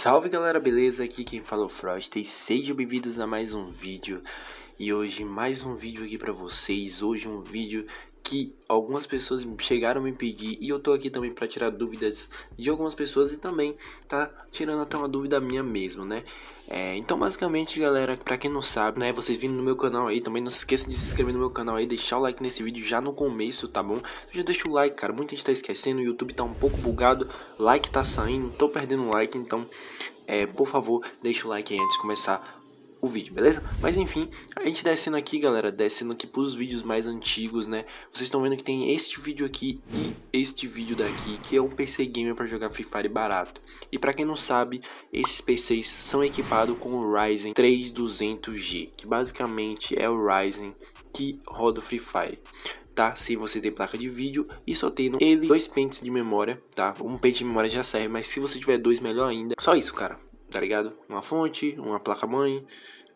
Salve galera, beleza? Aqui quem fala é o Frost e sejam bem-vindos a mais um vídeo E hoje mais um vídeo aqui pra vocês Hoje um vídeo que algumas pessoas chegaram a me pedir e eu tô aqui também para tirar dúvidas de algumas pessoas e também tá tirando até uma dúvida minha mesmo, né? É, então basicamente, galera, para quem não sabe, né, vocês vindo no meu canal aí, também não se esqueça de se inscrever no meu canal aí, deixar o like nesse vídeo já no começo, tá bom? já deixa o like, cara, muita gente tá esquecendo, o YouTube tá um pouco bugado, like tá saindo, tô perdendo like, então é, por favor, deixa o like aí antes de começar o vídeo, beleza? Mas enfim, a gente descendo aqui, galera, descendo aqui pros vídeos mais antigos, né? Vocês estão vendo que tem este vídeo aqui e este vídeo daqui, que é um PC Gamer para jogar Free Fire barato. E para quem não sabe, esses PCs são equipados com o Ryzen 3200G, que basicamente é o Ryzen que roda o Free Fire. Tá? Sem você ter placa de vídeo e só tem ele dois pentes de memória, tá? Um pente de memória já serve, mas se você tiver dois, melhor ainda. Só isso, cara tá ligado? Uma fonte, uma placa-mãe,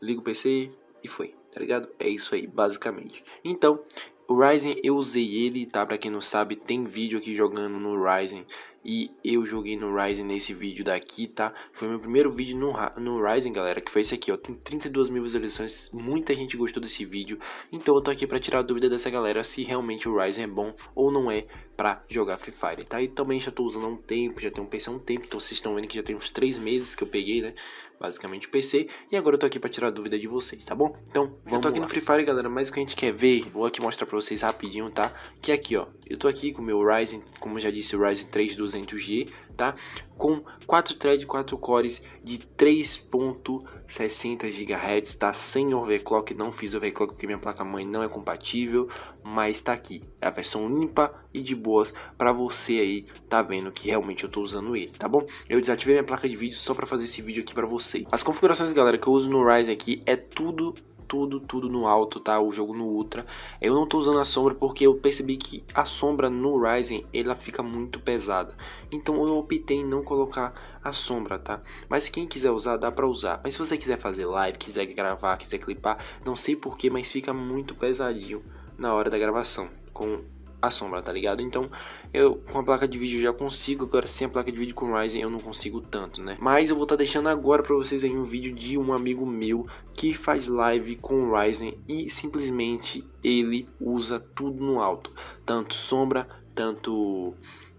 liga o PC e foi, tá ligado? É isso aí, basicamente. Então, o Ryzen eu usei ele, tá? Pra quem não sabe, tem vídeo aqui jogando no Ryzen e eu joguei no Ryzen nesse vídeo daqui, tá? Foi meu primeiro vídeo no, no Ryzen, galera, que foi esse aqui, ó. Tem 32 mil visualizações, muita gente gostou desse vídeo. Então eu tô aqui pra tirar a dúvida dessa galera se realmente o Ryzen é bom ou não é pra jogar Free Fire, tá? E também já tô usando há um tempo, já tenho um PC há um tempo, então vocês estão vendo que já tem uns 3 meses que eu peguei, né? Basicamente PC. E agora eu tô aqui pra tirar a dúvida de vocês, tá bom? Então, vamos eu tô aqui lá. no Free Fire, galera, mas o que a gente quer ver, vou aqui mostrar pra vocês rapidinho, tá? Que é aqui, ó, eu tô aqui com o meu Ryzen, como já disse, o Ryzen 3200. 200G, tá? Com 4 threads, 4 cores de 3.60 GHz, tá? Sem overclock, não fiz overclock porque minha placa-mãe não é compatível, mas tá aqui. É a versão limpa e de boas para você aí tá vendo que realmente eu tô usando ele, tá bom? Eu desativei minha placa de vídeo só para fazer esse vídeo aqui para vocês. As configurações, galera, que eu uso no Ryzen aqui é tudo tudo, tudo no alto, tá? O jogo no Ultra. Eu não tô usando a sombra porque eu percebi que a sombra no Ryzen, ela fica muito pesada. Então eu optei em não colocar a sombra, tá? Mas quem quiser usar, dá pra usar. Mas se você quiser fazer live, quiser gravar, quiser clipar, não sei porquê, mas fica muito pesadinho na hora da gravação. Com a sombra, tá ligado? Então, eu com a placa de vídeo já consigo, agora sem a placa de vídeo com Ryzen eu não consigo tanto, né? Mas eu vou estar tá deixando agora para vocês aí um vídeo de um amigo meu que faz live com Ryzen e simplesmente ele usa tudo no alto, tanto sombra, tanto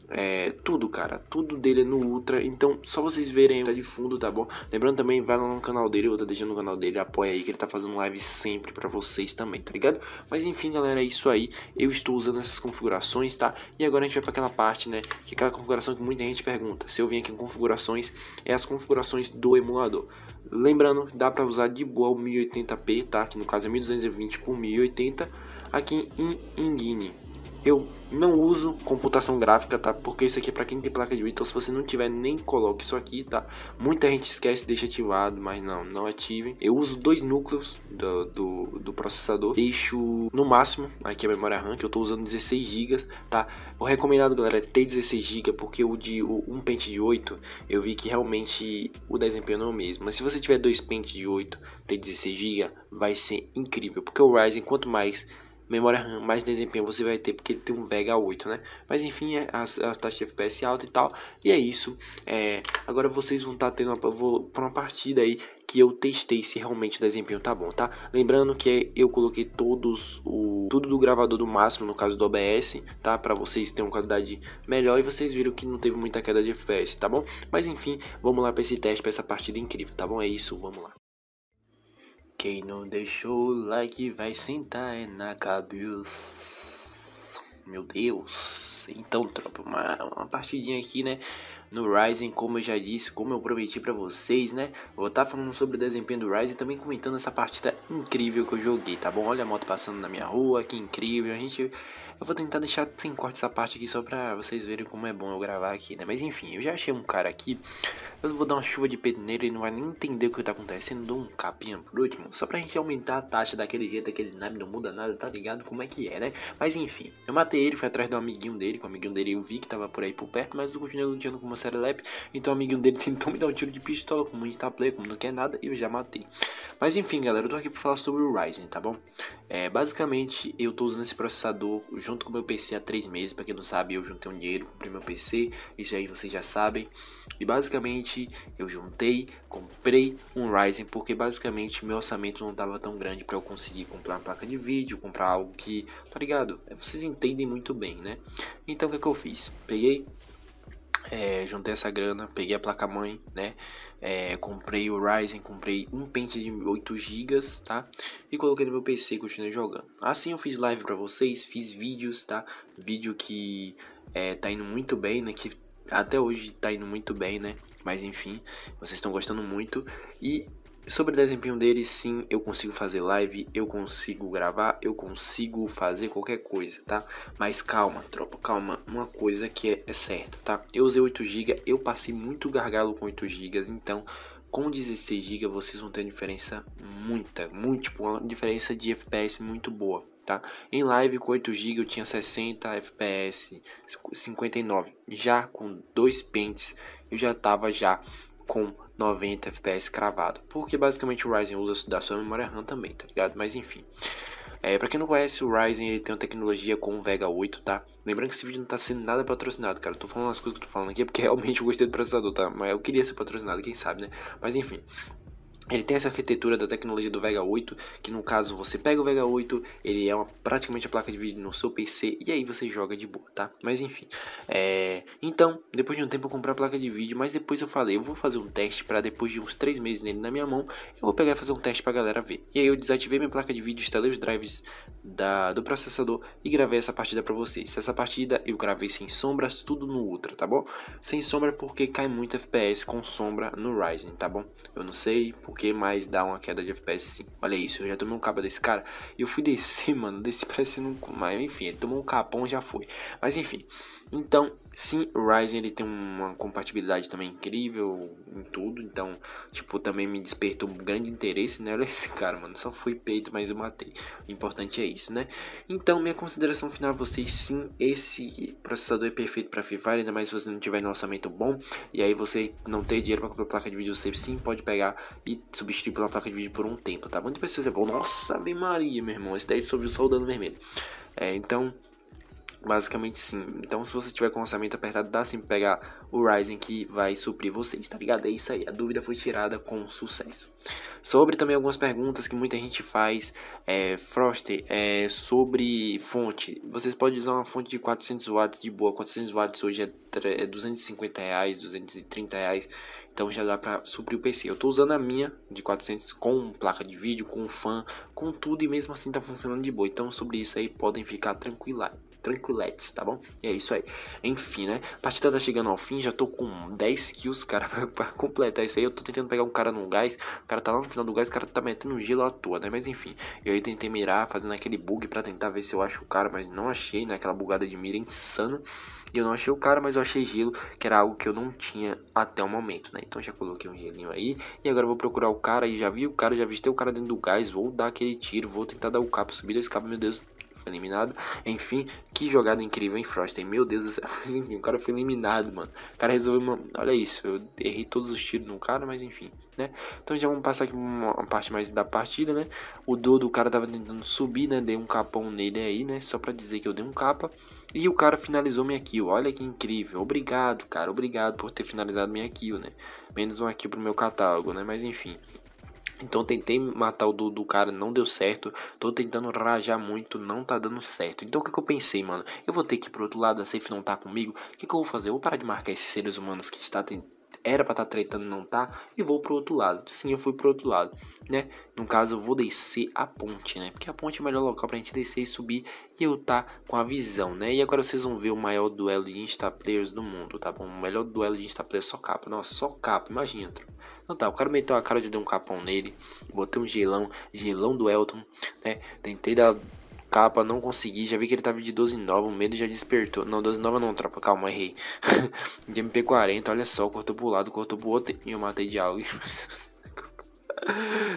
é, tudo, cara. Tudo dele é no Ultra. Então, só vocês verem aí tá de fundo, tá bom? Lembrando também, vai lá no canal dele, eu vou tá deixando no canal dele, apoia aí que ele tá fazendo live sempre pra vocês também, tá ligado? Mas enfim, galera, é isso aí. Eu estou usando essas configurações, tá? E agora a gente vai pra aquela parte, né? Que é aquela configuração que muita gente pergunta. Se eu vim aqui em configurações, é as configurações do emulador. Lembrando, dá pra usar de boa o 1080p, tá? Que no caso é 1220 por 1080 aqui em Engine eu não uso computação gráfica, tá? Porque isso aqui é para quem tem placa de vídeo, então se você não tiver, nem coloque isso aqui, tá? Muita gente esquece, deixa ativado, mas não, não ativem. Eu uso dois núcleos do, do, do processador, deixo no máximo, aqui é a memória RAM, que eu tô usando 16 GB, tá? O recomendado, galera, é ter 16 GB, porque o de o, um pente de 8, eu vi que realmente o desempenho não é o mesmo. Mas se você tiver dois pentes de 8, ter 16 GB, vai ser incrível, porque o Ryzen, quanto mais memória RAM, mais desempenho você vai ter, porque ele tem um Vega 8, né? Mas enfim, é, a, a taxa de FPS alta e tal, e é isso. É, agora vocês vão estar tá tendo uma, vou, pra uma partida aí que eu testei se realmente o desempenho tá bom, tá? Lembrando que eu coloquei todos o tudo do gravador do máximo no caso do OBS, tá? Para vocês terem uma qualidade melhor e vocês viram que não teve muita queda de FPS, tá bom? Mas enfim, vamos lá para esse teste, para essa partida incrível, tá bom? É isso, vamos lá. Quem não deixou o like vai sentar é na cabeça. Meu Deus. Então, tropa, uma, uma partidinha aqui, né? no Ryzen, como eu já disse, como eu prometi para vocês, né? Vou estar tá falando sobre o desempenho do Ryzen e também comentando essa partida incrível que eu joguei, tá bom? Olha a moto passando na minha rua, que incrível. A gente eu vou tentar deixar sem corte essa parte aqui só pra vocês verem como é bom eu gravar aqui, né? Mas enfim, eu já achei um cara aqui. Eu vou dar uma chuva de pedra nele, ele não vai nem entender o que tá acontecendo. Dou um capinha por último, só pra gente aumentar a taxa daquele jeito, aquele nave não muda nada, tá ligado? Como é que é, né? Mas enfim, eu matei ele, fui atrás do amiguinho dele, com o amiguinho dele eu vi que tava por aí por perto, mas eu continuei lutando com uma serelepe. Então o amiguinho dele tentou me dar um tiro de pistola, como a tá play, como não quer nada, e eu já matei. Mas enfim, galera, eu tô aqui pra falar sobre o Ryzen, tá bom? É, basicamente, eu tô usando esse processador junto junto com meu PC há três meses. Para quem não sabe, eu juntei um dinheiro, comprei meu PC. Isso aí vocês já sabem. E basicamente eu juntei, comprei um Ryzen porque basicamente meu orçamento não tava tão grande para eu conseguir comprar uma placa de vídeo, comprar algo que, tá ligado? Vocês entendem muito bem, né? Então o que, é que eu fiz? Peguei é, juntei essa grana, peguei a placa mãe, né? É, comprei o Ryzen, comprei um pente de 8 GB, tá? E coloquei no meu PC e continuei jogando. Assim eu fiz live para vocês, fiz vídeos, tá? Vídeo que é, tá indo muito bem, né? Que até hoje tá indo muito bem, né? Mas enfim, vocês estão gostando muito. E Sobre o desempenho deles sim, eu consigo fazer live, eu consigo gravar, eu consigo fazer qualquer coisa, tá? Mas calma, tropa, calma. Uma coisa que é, é certa, tá? Eu usei 8GB, eu passei muito gargalo com 8GB, então com 16GB vocês vão ter uma diferença muita, muito, tipo, uma diferença de FPS muito boa, tá? Em live com 8GB eu tinha 60 FPS, 59. Já com dois pentes eu já tava já com 90 FPS cravado. Porque basicamente o Ryzen usa da sua memória RAM também, tá ligado? Mas enfim. É, pra quem não conhece, o Ryzen ele tem uma tecnologia com o Vega 8, tá? Lembrando que esse vídeo não tá sendo nada patrocinado, cara. Eu tô falando as coisas que eu tô falando aqui porque realmente eu gostei do processador, tá? Mas eu queria ser patrocinado, quem sabe, né? Mas enfim. Ele tem essa arquitetura da tecnologia do Vega 8, que no caso você pega o Vega 8, ele é uma, praticamente a placa de vídeo no seu PC e aí você joga de boa, tá? Mas enfim, é... então, depois de um tempo eu comprei a placa de vídeo, mas depois eu falei, eu vou fazer um teste para depois de uns 3 meses nele na minha mão, eu vou pegar e fazer um teste pra galera ver. E aí eu desativei minha placa de vídeo, instalei os drives da, do processador e gravei essa partida pra vocês. Essa partida eu gravei sem sombras, tudo no Ultra, tá bom? Sem sombra porque cai muito FPS com sombra no Ryzen, tá bom? Eu não sei... Por o que mais dá uma queda de FPS sim. Olha isso, eu já tomei um capa desse cara e eu fui descer, mano, desci parecendo um... Mas enfim, ele tomou um capão já foi. Mas enfim, então, sim, o Ryzen ele tem uma compatibilidade também incrível em tudo, então, tipo, também me despertou um grande interesse, né? Olha esse cara, mano, só fui peito, mas eu matei. O importante é isso, né? Então, minha consideração final a vocês, sim, esse processador é perfeito para Free Fire, ainda mais se você não tiver um orçamento bom, e aí você não ter dinheiro para comprar placa de vídeo, você sim pode pegar e substituir pela placa de vídeo por um tempo, tá? Muitas pessoas é bom, nossa, Ave Maria, meu irmão, esse daí sobre o soldado vermelho. É, então, Basicamente sim. Então se você tiver com o orçamento apertado, dá sim pra pegar o Ryzen que vai suprir vocês, tá ligado? É isso aí, a dúvida foi tirada com sucesso. Sobre também algumas perguntas que muita gente faz, é, Froster, é, sobre fonte. Vocês podem usar uma fonte de 400 watts de boa, 400 watts hoje é, é 250 reais, 230 reais. Então já dá para suprir o PC. Eu estou usando a minha de 400 com placa de vídeo, com fã com tudo e mesmo assim está funcionando de boa. Então sobre isso aí podem ficar tranquilos tranquiletes, tá bom? E é isso aí. Enfim, né? A partida tá chegando ao fim, já tô com 10 kills, cara, pra, pra completar isso aí. Eu tô tentando pegar um cara num gás, o cara tá lá no final do gás, o cara tá metendo um gelo à toa, né? Mas enfim, eu aí tentei mirar, fazendo aquele bug pra tentar ver se eu acho o cara, mas não achei, né? Aquela bugada de mira insano. E eu não achei o cara, mas eu achei gelo, que era algo que eu não tinha até o momento, né? Então já coloquei um gelinho aí. E agora eu vou procurar o cara e já vi o cara, já vistei o cara dentro do gás. Vou dar aquele tiro, vou tentar dar o capa, subir esse capa, meu Deus, foi eliminado. Enfim, que jogada incrível, hein, Frost? Meu Deus do céu. Enfim, o cara foi eliminado, mano. O cara resolveu. Olha isso, eu errei todos os tiros no cara, mas enfim, né? Então já vamos passar aqui uma parte mais da partida, né? O Dodo, do cara tava tentando subir, né? Dei um capão nele aí, né? Só pra dizer que eu dei um capa. E o cara finalizou minha kill. Olha que incrível. Obrigado, cara. Obrigado por ter finalizado minha kill, né? Menos um aqui pro meu catálogo, né? Mas enfim. Então tentei matar o do, do cara, não deu certo. Tô tentando rajar muito, não tá dando certo. Então o que, que eu pensei, mano? Eu vou ter que ir pro outro lado, a safe não tá comigo. O que, que eu vou fazer? Eu vou parar de marcar esses seres humanos que está tentando era para estar tá tretando não tá, e vou pro outro lado. Sim, eu fui pro outro lado, né? No caso, eu vou descer a ponte, né? Porque a ponte é o melhor local pra gente descer e subir e eu tá com a visão, né? E agora vocês vão ver o maior duelo de Insta Players do mundo, tá bom? O melhor duelo de Insta Players só capa, nossa, só capa, imagina. Então tá, o cara meteu a cara de dar um capão nele, botei um gelão, gelão do Elton, né? Tentei dar capa, não consegui. Já vi que ele tava de 12 nova, o medo já despertou. Não, 12 nova não, tropa, calma, errei. de MP40, olha só, cortou pro lado, cortou pro outro e eu matei de algo.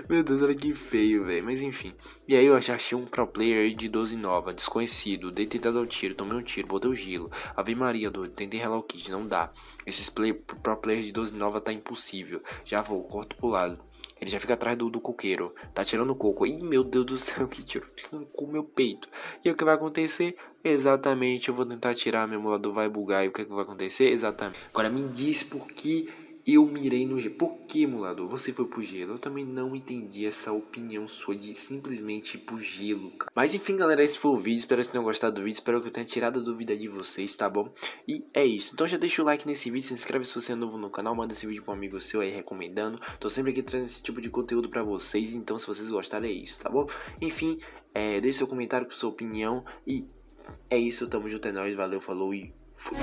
Meu Deus, olha que feio, velho. Mas enfim. E aí eu já achei um pro player de 12 nova, desconhecido. Dei tentado ao tiro, tomei um tiro, botei o gelo. Ave Maria, doido. Tentei Hello Kit, não dá. Esses play, pro player de 12 nova tá impossível. Já vou, corto pro lado. Ele já fica atrás do, do coqueiro. Tá tirando coco. Ih, meu Deus do céu, que tiro com o meu peito. E o que vai acontecer? Exatamente, eu vou tentar tirar, meu emulador vai bugar. E o que, é que vai acontecer? Exatamente. Agora me diz por que eu mirei no gelo. Por que, emulador? Você foi pro gelo? Eu também não entendi essa opinião sua de simplesmente ir pro gelo, cara. Mas enfim, galera, esse foi o vídeo. Espero que vocês tenham gostado do vídeo. Espero que eu tenha tirado a dúvida de vocês, tá bom? E é isso. Então já deixa o like nesse vídeo. Se inscreve se você é novo no canal. Manda esse vídeo pra um amigo seu aí recomendando. Tô sempre aqui trazendo esse tipo de conteúdo pra vocês. Então se vocês gostarem, é isso, tá bom? Enfim, é, deixe seu comentário com sua opinião. E é isso. Tamo junto, é nóis. Valeu, falou e fui.